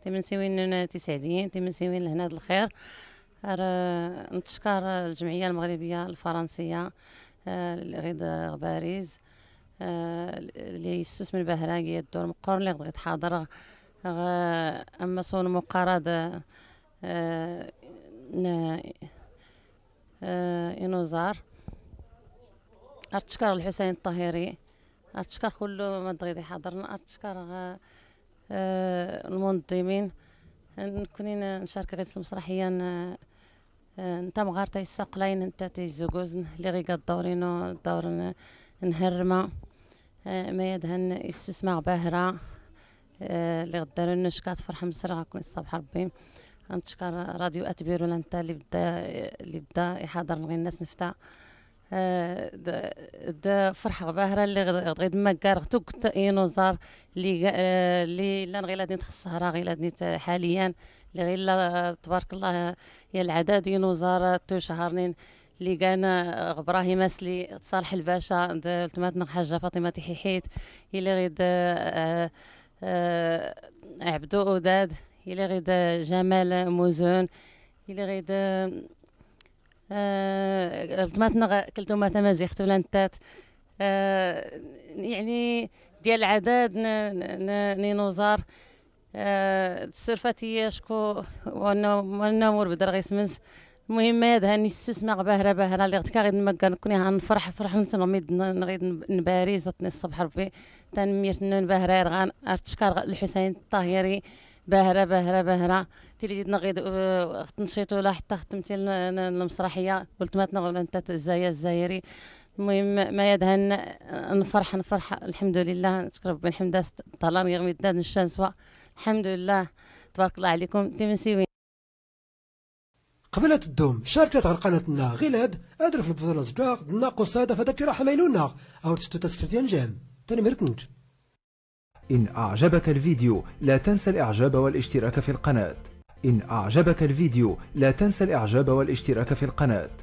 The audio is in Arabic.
تيسعديين تسعديين سيوين لهنا الخير نتشكر الجمعيه المغربيه الفرنسيه آه، غيد غباريز آه، اللي يسوس من بهراقي الدور مقر اللي غيد حاضر آه، اما صون مقارد ينوزار ارتشكر الحسين الطاهري ارتشكر كل ما غيدي حاضرنا ارتشكر آه، المنظمين كنا نشارك غير المسرحيه انت آه، مغار نتا انت تيزوكوز اللي غي قدورينو الدور نهرما آه، ما يدهن استسمع باهرة اللي غدارو لنا فرح مصر كون الصبح ربي غنتشكر راديو اتبيرو لانتا اللي بدا اللي بدا يحضر غي الناس نفتا د فرحه باهره اللي غادي مكار غتو كنت اينو زار اللي اللي آه، لا غير غادي تخصها راه غير غادي حاليا اللي غير تبارك الله يا العداد اينو زار تو شهرين اللي كان آه، ابراهيم اسلي صالح الباشا تماتنا حاجه فاطمه تحيحيت اللي غيد آه، عبدو اوداد اللي غيد جمال موزون اللي غيد بطماتنا آه، كلتو ما تمازيغ تولانتات آه، يعني ديال العداد نينوزار السرفتية آه، شكو مور بدر غيسمنس المهم هاد هاني السوس ما باهرة باهرة اللي غتكا غير ما كوني غنفرح فرح ونسلمي نغيد نباري زتني الصبح ربي تنميرتنا نباهرة غان الحسين الطاهري باهره باهره باهره تيلي تنغي آه، تنشيطو لا حتى ختمتي المسرحيه قلت ما تنغ انت الزايا الزايري المهم ما يدهن نفرح نفرح الحمد لله نشكر ربي الحمد لله طلال غير ميداد الشانسوا الحمد لله تبارك الله عليكم تيمسيوين قبلت الدوم شاركت على قناتنا غير هاد ادرف البطولة زجاق دنا قصادة فداك راح او تستو تسكرتين جام تاني ميرتنج إن أعجبك الفيديو لا تنسى الإعجاب والاشتراك في القناة إن أعجبك الفيديو لا تنسى الإعجاب والاشتراك في القناة